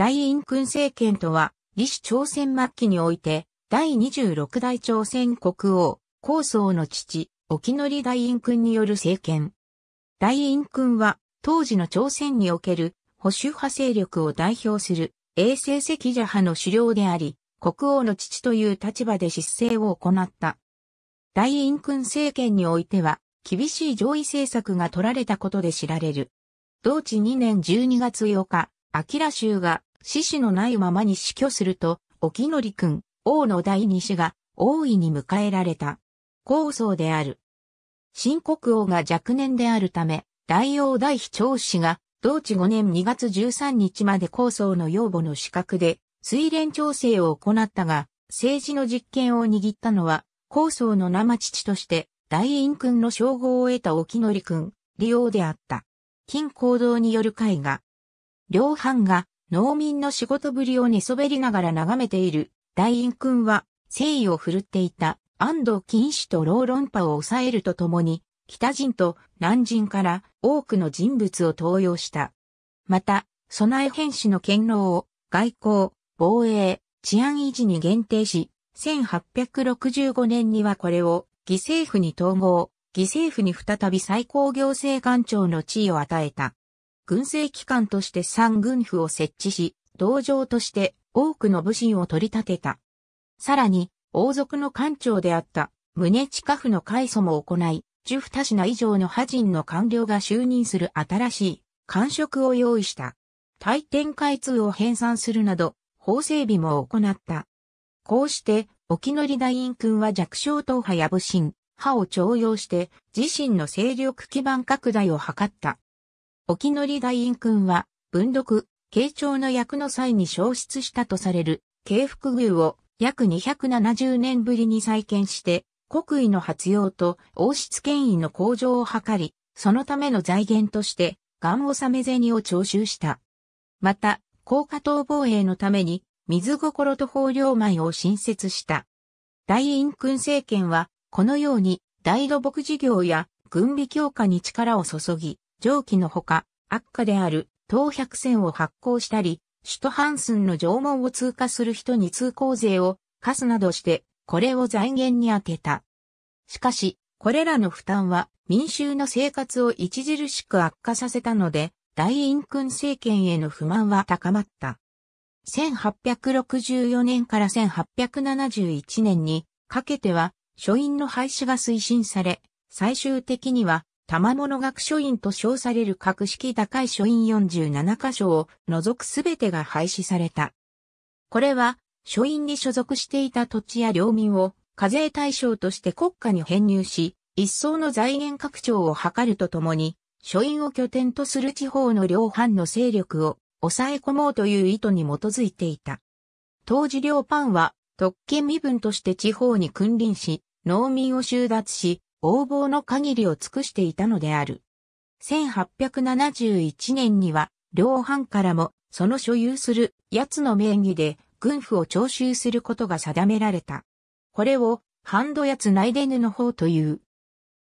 大院君政権とは、李氏朝鮮末期において、第26代朝鮮国王、高宗の父、沖則大院君による政権。大院君は、当時の朝鮮における保守派勢力を代表する衛星赤者派の首領であり、国王の父という立場で失政を行った。大院君政権においては、厳しい上位政策が取られたことで知られる。同治2年12月8日、秋田州が獅子のないままに死去すると、沖則君、王の第二子が、王位に迎えられた。皇僧である。新国王が若年であるため、大王大非長子が、同治5年2月13日まで皇僧の養母の資格で、水連調整を行ったが、政治の実権を握ったのは、皇僧の生父として、大院君の称号を得た沖則君、利王であった。金行動による絵画。両藩が農民の仕事ぶりを寝そべりながら眺めている、大院君は、誠意を振るっていた、安藤禁止と老論派を抑えるとともに、北人と南人から多くの人物を登用した。また、備え変氏の権能を外交、防衛、治安維持に限定し、1865年にはこれを犠牲府に統合、犠牲府に再び最高行政官庁の地位を与えた。軍政機関として三軍府を設置し、道場として多くの武士を取り立てた。さらに、王族の官庁であった、宗近府の開祖も行い、十二品以上の派人の官僚が就任する新しい官職を用意した。大天開通を編纂するなど、法整備も行った。こうして、沖ノり大院君は弱小党派や武神、派を重用して、自身の勢力基盤拡大を図った。沖り大院君は、文禄、慶長の役の際に消失したとされる、慶福宮を約270年ぶりに再建して、国威の発揚と王室権威の向上を図り、そのための財源として、岩納め銭を徴収した。また、高架島防衛のために、水心と法領米を新設した。大院君政権は、このように、大土木事業や軍備強化に力を注ぎ、蒸気のほか、悪化である、東百線を発行したり、首都ハンスンの城門を通過する人に通行税を課すなどして、これを財源に充てた。しかし、これらの負担は民衆の生活を著しく悪化させたので、大陰君政権への不満は高まった。1864年から1871年にかけては、書院の廃止が推進され、最終的には玉物学書院と称される格式高い書院47箇所を除くすべてが廃止された。これは、書院に所属していた土地や領民を課税対象として国家に編入し、一層の財源拡張を図るとともに、書院を拠点とする地方の両藩の勢力を抑え込もうという意図に基づいていた。当時両藩は特権身分として地方に君臨し、農民を収奪し、横暴の限りを尽くしていたのである。1871年には、両藩からも、その所有する奴の名義で、軍府を徴収することが定められた。これを、ハンド奴。ナイでぬの方という。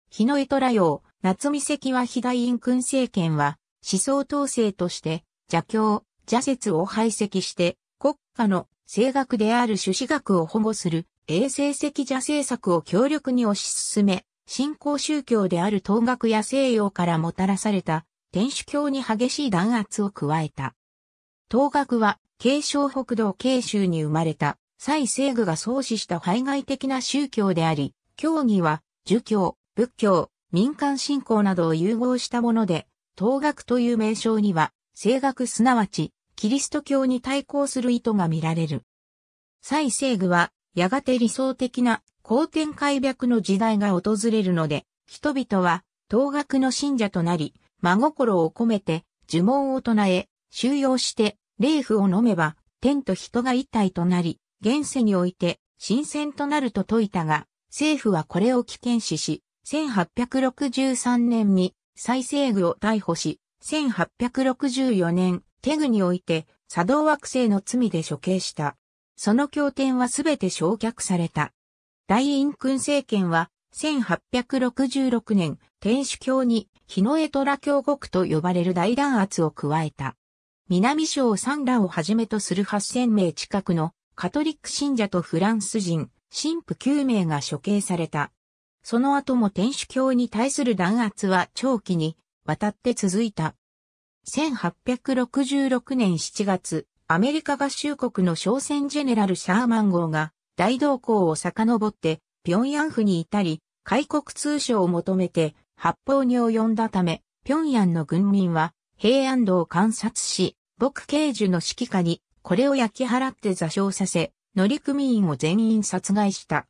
日の江虎用、夏見関は肥大院君政権は、思想統制として、邪教、邪説を排斥して、国家の政学である朱子学を保護する、衛生赤邪政策を強力に推し進め、新興宗教である東学や西洋からもたらされた天主教に激しい弾圧を加えた。東学は、慶尚北道慶州に生まれた、蔡政具が創始した排外的な宗教であり、教義は、儒教、仏教、民間信仰などを融合したもので、東学という名称には、西学すなわち、キリスト教に対抗する意図が見られる。蔡政具は、やがて理想的な後天開闢の時代が訪れるので、人々は、当学の信者となり、真心を込めて、呪文を唱え、収容して、霊符を飲めば、天と人が一体となり、現世において、新鮮となると説いたが、政府はこれを危険視し、1863年に再生具を逮捕し、1864年、手具において、作動惑星の罪で処刑した。その経典はすべて焼却された。大院君政権は、1866年、天主教に日の江虎教国と呼ばれる大弾圧を加えた。南省三羅をはじめとする8000名近くのカトリック信者とフランス人、神父9名が処刑された。その後も天主教に対する弾圧は長期に渡って続いた。1866年7月、アメリカ合衆国の商船ジェネラル・シャーマン号が大動向を遡って、平壌府に至り、開国通商を求めて、発砲に及んだため、平壌の軍民は、平安道を観察し、牧慶樹の指揮下に、これを焼き払って座礁させ、乗組員を全員殺害した。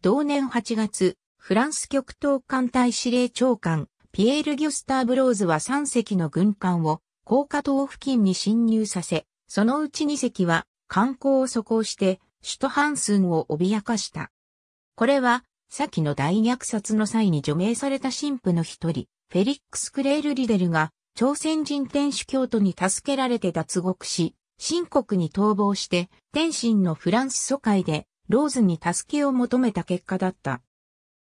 同年8月、フランス極東艦隊司令長官、ピエール・ギュスター・ブローズは3隻の軍艦を、高架島付近に侵入させ、そのうち2隻は、観光を阻行して、首都ハンスンを脅かした。これは、先の大虐殺の際に除名された神父の一人、フェリックス・クレール・リデルが、朝鮮人天主教徒に助けられて脱獄し、新国に逃亡して、天津のフランス疎開で、ローズに助けを求めた結果だった。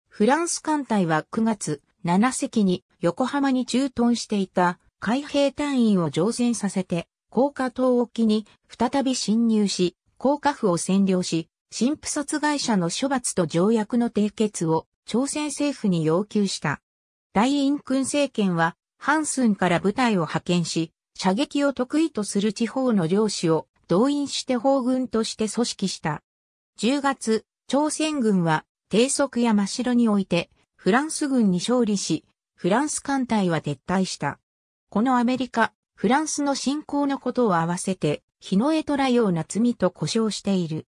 フランス艦隊は9月、7隻に横浜に駐屯していた海兵隊員を乗船させて、高架島沖に再び侵入し、高架府を占領し、新婦卒会社の処罰と条約の締結を朝鮮政府に要求した。大院君政権は、ハンスンから部隊を派遣し、射撃を得意とする地方の領主を動員して法軍として組織した。10月、朝鮮軍は低速や真城において、フランス軍に勝利し、フランス艦隊は撤退した。このアメリカ、フランスの侵攻のことを合わせて、日の絵虎用夏美と呼称している。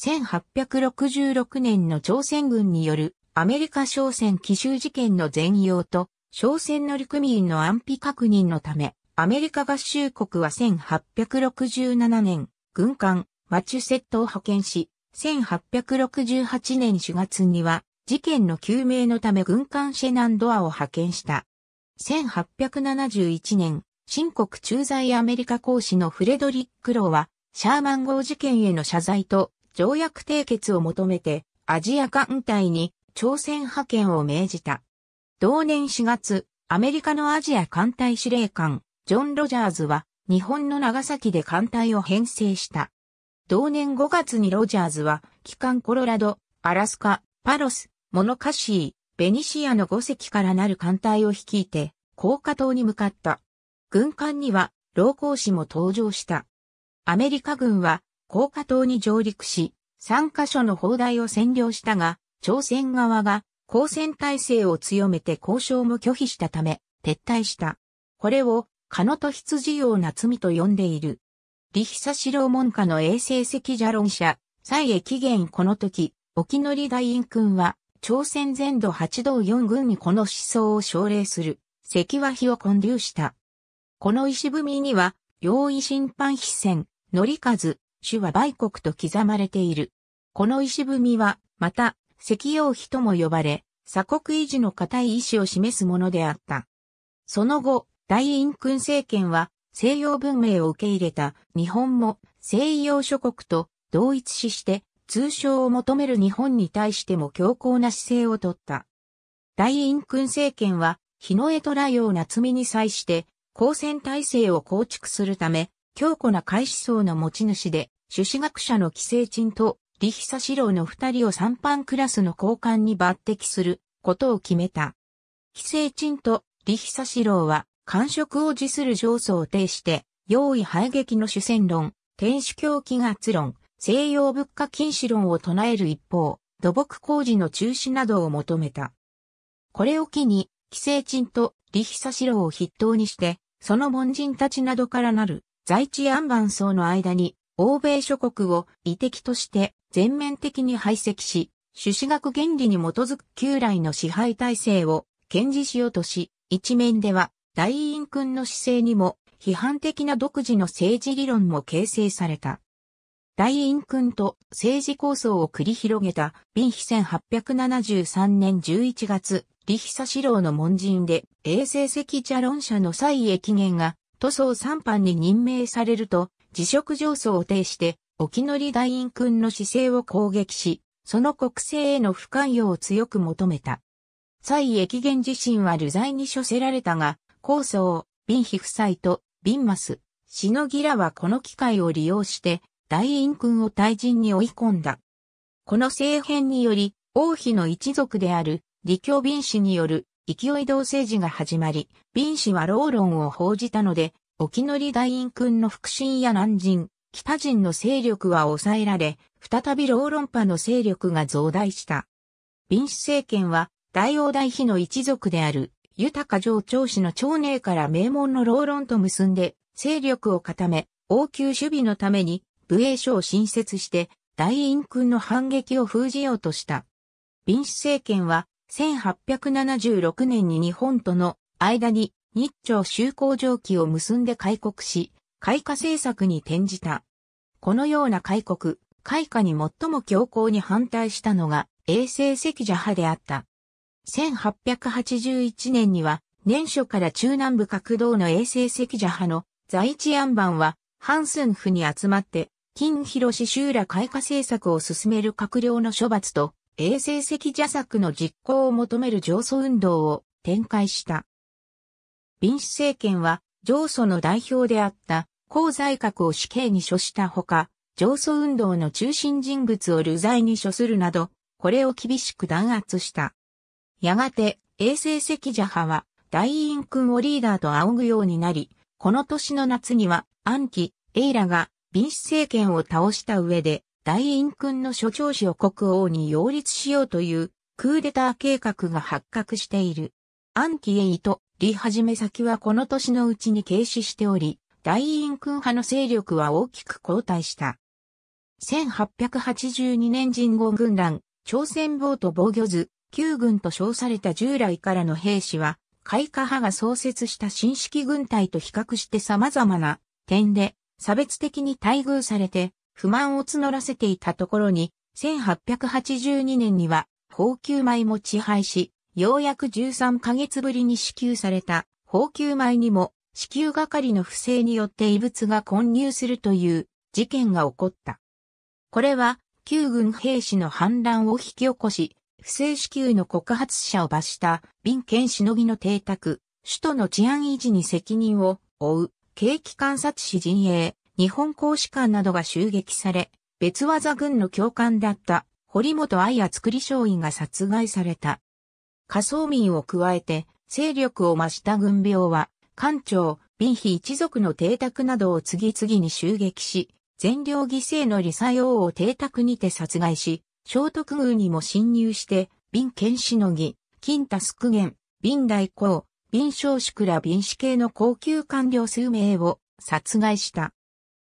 1866年の朝鮮軍によるアメリカ商船奇襲事件の全容と、商船乗組員の安否確認のため、アメリカ合衆国は1867年、軍艦マチュセットを派遣し、1868年4月には、事件の究明のため軍艦シェナンドアを派遣した。1871年、新国駐在アメリカ公使のフレドリック・ローは、シャーマン号事件への謝罪と条約締結を求めて、アジア艦隊に朝鮮派遣を命じた。同年4月、アメリカのアジア艦隊司令官、ジョン・ロジャーズは、日本の長崎で艦隊を編成した。同年5月にロジャーズは、機関コロラド、アラスカ、パロス、モノカシー、ベニシアの5隻からなる艦隊を率いて、高架島に向かった。軍艦には老工士も登場した。アメリカ軍は、高架島に上陸し、3カ所の砲台を占領したが、朝鮮側が交戦体制を強めて交渉も拒否したため、撤退した。これを、カノト羊用な罪と呼んでいる。リヒサシロー門下の衛星赤ロン社、蔡英紀元この時、沖乗大院君は、朝鮮全土八道四軍にこの思想を奨励する、赤和比を建立した。この石踏みには、用意審判筆線、乗り数、主は売国と刻まれている。この石踏みは、また、石用碑とも呼ばれ、鎖国維持の固い意志を示すものであった。その後、大陰君政権は、西洋文明を受け入れた日本も西洋諸国と同一視して通称を求める日本に対しても強硬な姿勢をとった。大陰君政権は日の絵虎ような罪に際して抗戦体制を構築するため、強固な開始層の持ち主で、朱子学者の寄生鎮と李久志郎の二人を三班クラスの交換に抜擢することを決めた。寄生鎮と李久志郎は、官職を辞する上訴を呈して、用意排撃の主戦論、天主教気圧論、西洋物価禁止論を唱える一方、土木工事の中止などを求めた。これを機に、寄生鎮と李久志郎を筆頭にして、その凡人たちなどからなる在地安番層の間に、欧米諸国を遺敵として全面的に排斥し、朱子学原理に基づく旧来の支配体制を堅持しようとし、一面では大院君の姿勢にも批判的な独自の政治理論も形成された。大院君と政治構想を繰り広げた、ビン1873年11月、李久四郎の門人で、永世赤茶論者の蔡益元が、塗装三班に任命されると、辞職上訴を呈して、沖り大院君の姿勢を攻撃し、その国政への不寛容を強く求めた。蔡益元自身は流罪に処せられたが、高僧、敏妃夫妻と、敏マス、しのギらはこの機会を利用して、大院君を退陣に追い込んだ。この政変により、王妃の一族である李強敏氏による勢い同政治が始まり、敏氏は老論を報じたので、沖り大院君の腹心や南人、北人の勢力は抑えられ、再び老論派の勢力が増大した。敏氏政権は、大王大妃の一族である、豊か城長氏の長姉から名門の老論と結んで、勢力を固め、応急守備のために、武衛省を新設して、大院君の反撃を封じようとした。敏氏政権は、1876年に日本との間に日朝修好条記を結んで開国し、開化政策に転じた。このような開国、開化に最も強硬に反対したのが衛星赤蛇派であった。1881年には年初から中南部各道の衛星赤蛇派の在地安番はハンスン府に集まって、金広氏集ら開花政策を進める閣僚の処罰と衛生席邪作の実行を求める上訴運動を展開した。民主政権は上訴の代表であった高在閣を死刑に処したほか、上訴運動の中心人物を流罪に処するなど、これを厳しく弾圧した。やがて、衛生赤邪派は、大院君をリーダーと仰ぐようになり、この年の夏には、暗記、エイラが、民主政権を倒した上で、大院君の諸長子を国王に擁立しようというクーデター計画が発覚している。アンキエイとリはじめ先はこの年のうちに軽視しており、大院君派の勢力は大きく後退した。1882年人号軍団、朝鮮暴と防御図、旧軍と称された従来からの兵士は、開花派が創設した新式軍隊と比較して様々な点で差別的に待遇されて不満を募らせていたところに、1882年には、宝級米も支配し、ようやく13ヶ月ぶりに支給された、宝級米にも、支給係の不正によって異物が混入するという事件が起こった。これは、旧軍兵士の反乱を引き起こし、不正支給の告発者を罰した民権しのぎの邸宅、首都の治安維持に責任を負う、景気観察士陣営、日本公使館などが襲撃され、別技軍の教官だった堀本愛也作り将尉が殺害された。仮想民を加えて、勢力を増した軍病は、官庁、貧妃一族の邸宅などを次々に襲撃し、全領犠牲の理作用を邸宅にて殺害し、聖徳宮にも侵入して、貧剣士の儀、金太祝言、元、貧大公、貧少士ら貧死系の高級官僚数名を殺害した。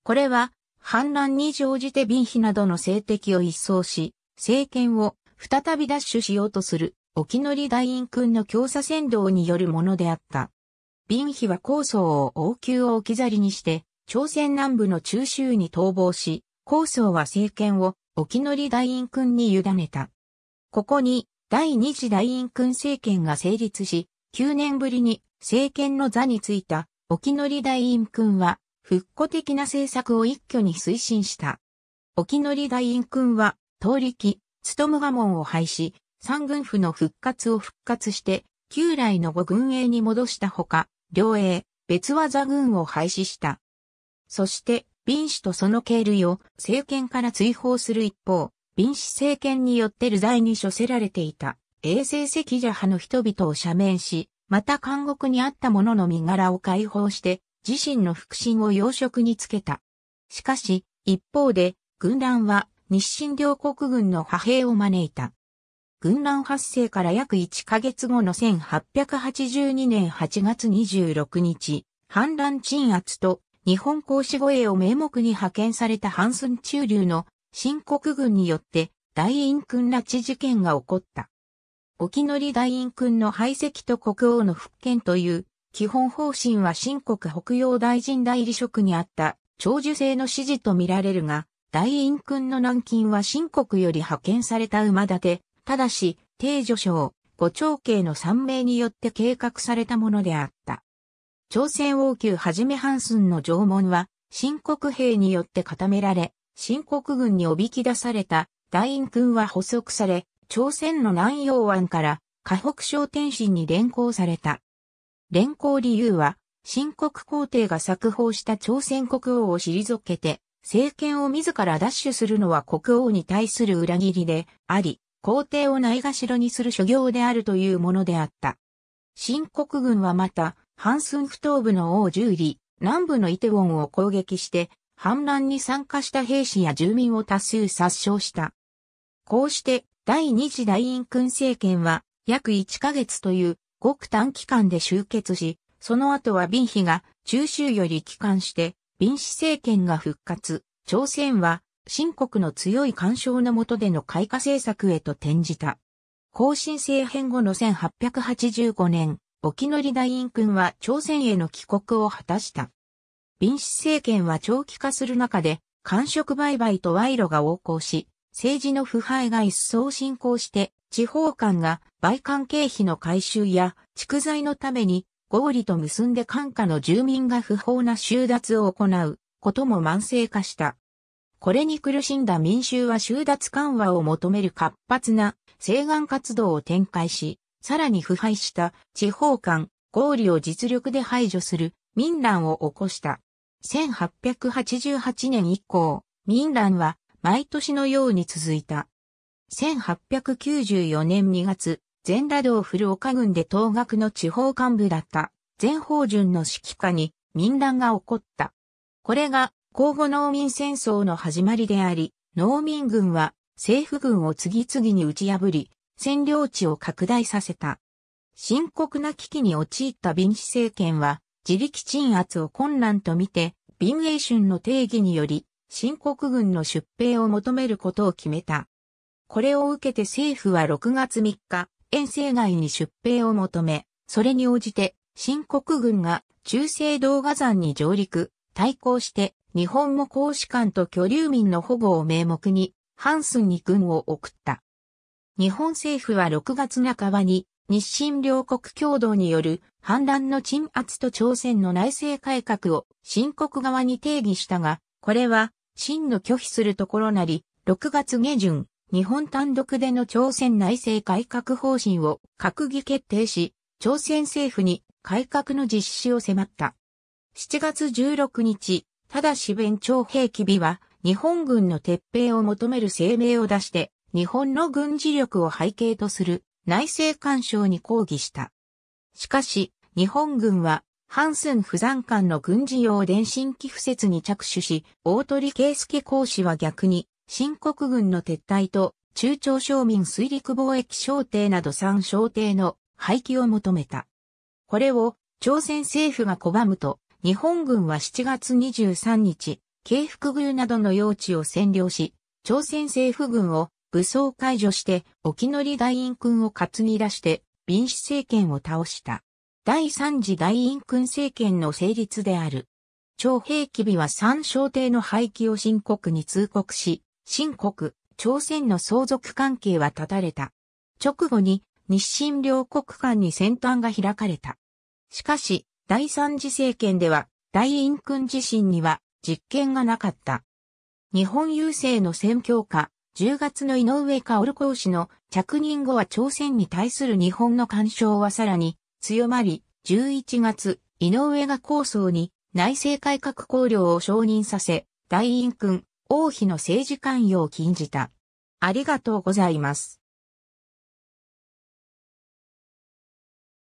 これは、反乱に乗じて貧妃などの政敵を一掃し、政権を再び奪取しようとする、沖乗大院君の強左扇動によるものであった。貧妃は高僧を王宮を置き去りにして、朝鮮南部の中州に逃亡し、高僧は政権を沖乗大院君に委ねた。ここに第二次大院君政権が成立し、9年ぶりに政権の座についた沖乗大院君は復古的な政策を一挙に推進した。沖乗大院君は、東力、がも門を廃止、三軍府の復活を復活して、旧来の五軍営に戻したほか、両営、別技軍を廃止した。そして、民主とその経類を政権から追放する一方、民主政権によって流罪に処せられていた、衛生赤者派の人々を赦免し、また監獄にあった者の身柄を解放して、自身の腹心を養殖につけた。しかし、一方で、軍乱は日清両国軍の派兵を招いた。軍乱発生から約1ヶ月後の1882年8月26日、反乱鎮圧と日本公使護衛を名目に派遣された反寸中流の新国軍によって大院君拉致事件が起こった。沖リ大院君の排斥と国王の復権という基本方針は新国北洋大臣代理職にあった長寿制の指示とみられるが、大院君の南京は新国より派遣された馬立て、ただし、定助将、五長慶の三名によって計画されたものであった。朝鮮王宮はじめ半寸の縄文は、新国兵によって固められ、新国軍におびき出された大院君は捕捉され、朝鮮の南洋湾から河北省天津に連行された。連行理由は、新国皇帝が作法した朝鮮国王を退けて、政権を自ら奪取するのは国王に対する裏切りであり、皇帝をないがしろにする所業であるというものであった。新国軍はまた、ハンスン不頭部の王十里、南部のイテウォンを攻撃して、反乱に参加した兵士や住民を多数殺傷した。こうして、第二次大院君政権は、約1ヶ月というごく短期間で終結し、その後は便ンが中州より帰還して、便ン政権が復活、朝鮮は、新国の強い干渉の下での開花政策へと転じた。後進政変後の1885年、沖り大院君は朝鮮への帰国を果たした。便ン政権は長期化する中で、官職売買と賄賂が横行し、政治の腐敗が一層進行して、地方官が売関経費の回収や蓄財のために合理と結んで管下の住民が不法な収奪を行うことも慢性化した。これに苦しんだ民衆は収奪緩和を求める活発な請願活動を展開し、さらに腐敗した地方官、合理を実力で排除する民乱を起こした。1888年以降、民乱は毎年のように続いた。1894年2月、全羅道古岡郡で東学の地方幹部だった全法順の指揮下に民乱が起こった。これが交互農民戦争の始まりであり、農民軍は政府軍を次々に打ち破り、占領地を拡大させた。深刻な危機に陥った民主政権は、自力鎮圧を困難とみて、ビン英春の定義により、新国軍の出兵を求めることを決めた。これを受けて政府は6月3日、遠征外に出兵を求め、それに応じて、新国軍が中西道画山に上陸、対抗して、日本も公使館と居留民の保護を名目に、ハンスンに軍を送った。日本政府は6月半ばに、日清両国共同による反乱の鎮圧と朝鮮の内政改革を新国側に定義したが、これは、真の拒否するところなり、6月下旬、日本単独での朝鮮内政改革方針を閣議決定し、朝鮮政府に改革の実施を迫った。7月16日、ただし弁朝兵器日は日本軍の撤兵を求める声明を出して、日本の軍事力を背景とする内政干渉に抗議した。しかし、日本軍はハンスン不残艦の軍事用電信機敷設に着手し、大鳥圭介講師は逆に、新国軍の撤退と、中朝商民水陸貿易商定など三商定の廃棄を求めた。これを朝鮮政府が拒むと、日本軍は7月23日、京福宮などの用地を占領し、朝鮮政府軍を武装解除して沖乗大院君を担ぎ出して、民主政権を倒した。第三次大院君政権の成立である。朝兵機備は三小艇の廃棄を申告に通告し、新国、朝鮮の相続関係は断たれた。直後に日清両国間に戦端が開かれた。しかし、第三次政権では、大陰君自身には実権がなかった。日本郵政の宣教下、10月の井上薫公氏の着任後は朝鮮に対する日本の干渉はさらに強まり、11月、井上が構想に内政改革綱領を承認させ、大陰君、王妃の政治関与を禁じた。ありがとうございます。